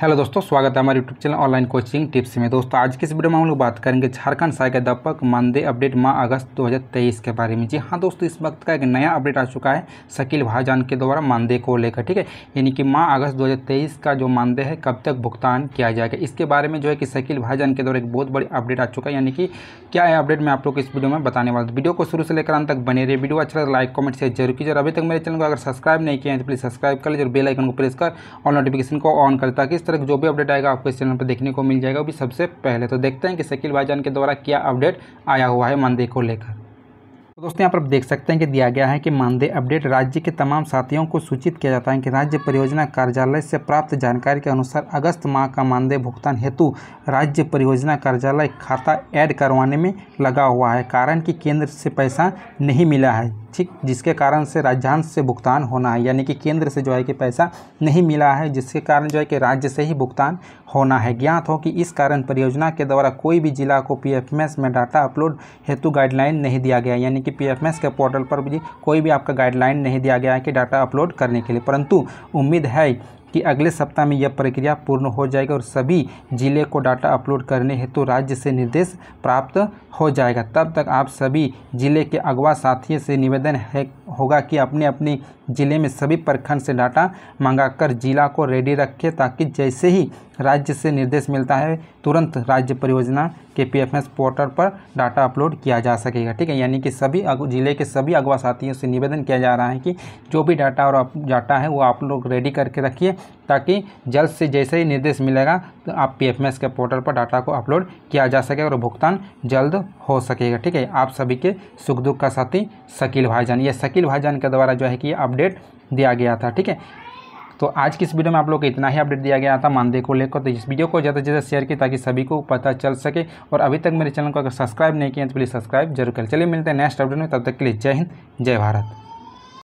hello दोस्तों स्वागत है हमारे YouTube channel online coaching tips में दोस्तों आज की इस वीडियो में हम लोग बात करेंगे झारखंड सहायक दपक मानदेय अपडेट माह अगस्त 2023 के बारे में जी हाँ दोस्तों इस वक्त का एक नया अपडेट आ चुका है शकील भाईजान के द्वारा मानदेय को लेकर ठीक है यानी कि माह अगस्त दो का जो मानदेय है कब तक भुगतान किया जाएगा इसके बारे में जो है कि शकील भाईजान के द्वारा एक बहुत बड़ी अपडेट आ चुका है यानी कि क्या है अपडेट मैं आप लोग इस वीडियो में बताने वाला वीडियो को शुरू से लेकर अंत तक बने रही वीडियो अच्छा लगे तो लाइक कमेंट शेयर जरूर कीजिए अभी तक मेरे चैनल को अगर सब्सक्राइब नहीं किया है तो प्लीज़ सब्सक्राइब कर लीजिए और बेलाइकन को प्रेस कर और नोटिफिकेशन को ऑन कर ताकि तरह जो भी अपडेट आएगा आपको इस चैनल पर देखने को मिल जाएगा वो भी सबसे पहले तो देखते हैं कि शकील भाईजान के द्वारा क्या अपडेट आया हुआ है मंदिर को लेकर तो दोस्तों यहाँ पर आप देख सकते हैं कि दिया गया है कि मानदेय अपडेट राज्य के तमाम साथियों को सूचित किया जाता है कि राज्य परियोजना कार्यालय से प्राप्त जानकारी के अनुसार अगस्त माह का मानदेय भुगतान हेतु राज्य परियोजना कार्यालय खाता ऐड करवाने में लगा हुआ है कारण कि केंद्र से पैसा नहीं मिला है ठीक जिसके कारण से राज्यांश से भुगतान होना है यानी कि केंद्र से जो है कि पैसा नहीं मिला है जिसके कारण जो है कि राज्य से ही भुगतान होना है ज्ञात हो कि इस कारण परियोजना के द्वारा कोई भी जिला को पी में डाटा अपलोड हेतु गाइडलाइन नहीं दिया गया यानी कि पी के पोर्टल पर भी कोई भी आपका गाइडलाइन नहीं दिया गया है कि डाटा अपलोड करने के लिए परंतु उम्मीद है कि अगले सप्ताह में यह प्रक्रिया पूर्ण हो जाएगी और सभी ज़िले को डाटा अपलोड करने हेतु तो राज्य से निर्देश प्राप्त हो जाएगा तब तक आप सभी ज़िले के अगवा साथियों से निवेदन है होगा कि अपने अपने ज़िले में सभी प्रखंड से डाटा मंगाकर जिला को रेडी रखें ताकि जैसे ही राज्य से निर्देश मिलता है तुरंत राज्य परियोजना के पीएफएस पोर्टल पर डाटा अपलोड किया जा सकेगा ठीक है यानी कि सभी ज़िले के सभी अगवा साथियों से निवेदन किया जा रहा है कि जो भी डाटा और डाटा है वो आप लोग रेडी करके रखिए ताकि जल्द से जैसे ही निर्देश मिलेगा तो आप पी के पोर्टल पर डाटा को अपलोड किया जा सके और भुगतान जल्द हो सकेगा ठीक है आप सभी के सुख दुख का साथी शकील भाईजान ये शकील भाईजान के द्वारा जो है कि अपडेट दिया गया था ठीक है तो आज की इस वीडियो में आप लोग को इतना ही अपडेट दिया गया था मानदेय को लेकर तो इस वीडियो को ज़्यादा से ज़्यादा शेयर किया ताकि सभी को पता चल सके और अभी तक मेरे चैनल को अगर सब्सक्राइब नहीं किया तो प्लीज़ सब्सक्राइब जरूर करें चलिए मिलते हैं नेक्स्ट अपडेट में तब तक के लिए जय हिंद जय भारत